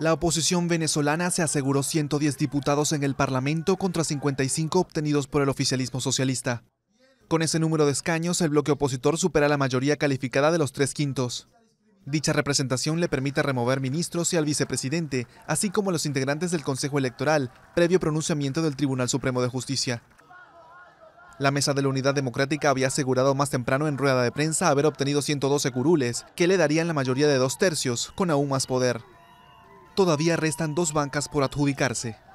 La oposición venezolana se aseguró 110 diputados en el Parlamento contra 55 obtenidos por el oficialismo socialista. Con ese número de escaños, el bloque opositor supera la mayoría calificada de los tres quintos. Dicha representación le permite remover ministros y al vicepresidente, así como a los integrantes del Consejo Electoral, previo pronunciamiento del Tribunal Supremo de Justicia. La Mesa de la Unidad Democrática había asegurado más temprano en rueda de prensa haber obtenido 112 curules, que le darían la mayoría de dos tercios, con aún más poder. Todavía restan dos bancas por adjudicarse.